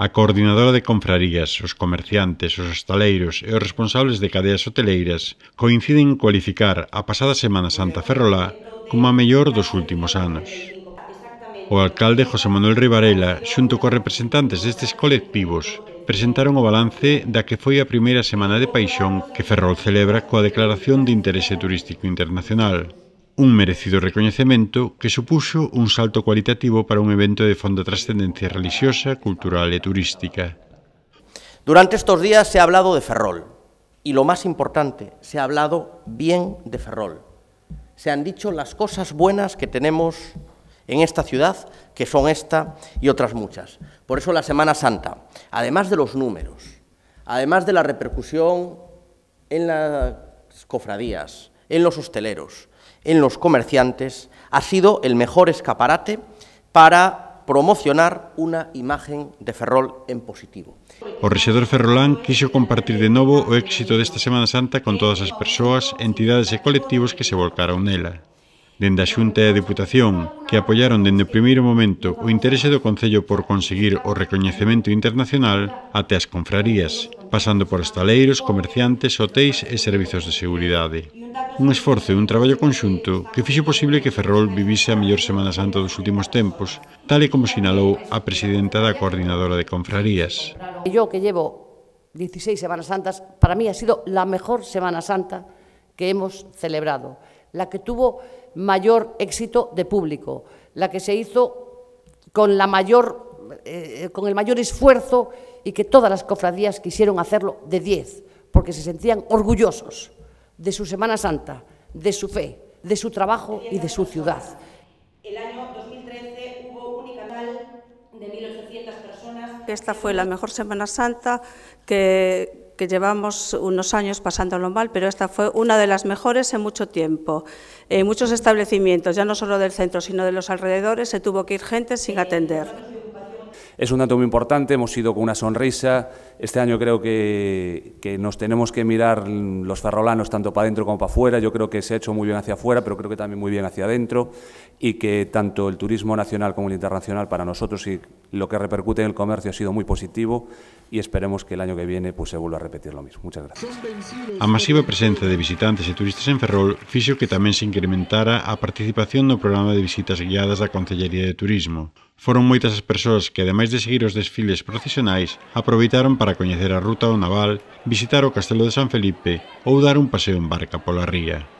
A coordinadora de confrarías, os comerciantes, os hostaleiros e os responsables de cadeas hoteleiras coinciden en cualificar a pasada Semana Santa Ferrolá como a mellor dos últimos anos. O alcalde José Manuel Rivarela, xunto cos representantes destes colectivos, presentaron o balance da que foi a primeira semana de paixón que Ferrol celebra coa declaración de interese turístico internacional, un merecido reconocimiento que supuso un salto cualitativo para un evento de fondo trascendencia religiosa, cultural y e turística. Durante estos días se ha hablado de Ferrol, y lo más importante, se ha hablado bien de Ferrol. Se han dicho las cosas buenas que tenemos en esta ciudad, que son esta y otras muchas. Por eso la Semana Santa, además de los números, además de la repercusión en las cofradías, en los hosteleros, en los comerciantes, ha sido el mejor escaparate para promocionar unha imagen de Ferrol en positivo. O rexedor ferrolán quixo compartir de novo o éxito desta Semana Santa con todas as persoas, entidades e colectivos que se volcaron nela. Dende a Xunta e a Deputación, que apoiaron dende o primeiro momento o interese do Concello por conseguir o recoñecemento internacional até as confrarías, pasando por estaleiros, comerciantes, hotéis e servizos de seguridade. un esfuerzo y e un trabajo conjunto que hizo posible que Ferrol viviese a mayor Semana Santa los últimos tiempos, tal y e como sinalou a presidenta da Coordinadora de Confrarías. Yo que llevo 16 Semanas Santas, para mí ha sido la mejor Semana Santa que hemos celebrado, la que tuvo mayor éxito de público, la que se hizo con la eh, con el mayor esfuerzo y que todas las cofradías quisieron hacerlo de 10, porque se sentían orgullosos de su Semana Santa, de su fe, de su trabajo y de su ciudad. El año 2013 hubo un de 1.800 personas. Esta fue la mejor Semana Santa que, que llevamos unos años pasándolo mal, pero esta fue una de las mejores en mucho tiempo. En eh, muchos establecimientos, ya no solo del centro, sino de los alrededores, se tuvo que ir gente sin atender. Es un dato muy importante, hemos ido con una sonrisa. Este año creo que, nos tenemos que mirar los ferrolanos tanto para adentro como para afuera. Yo creo que se ha hecho muy bien hacia afuera, pero creo que también muy bien hacia adentro y que tanto el turismo nacional como el internacional para nosotros y lo que repercute en el comercio ha sido muy positivo y esperemos que el año que viene pues, se vuelva a repetir lo mismo. Muchas gracias. A masiva presenza de visitantes e turistas en Ferrol fixo que tamén se incrementara a participación no programa de visitas guiadas da Concellería de Turismo. Foron moitas as persoas que, ademais de seguir os desfiles procesionais, aproveitaron para coñecer a ruta do naval, visitar o Castelo de San Felipe ou dar un paseo en barca pola ría.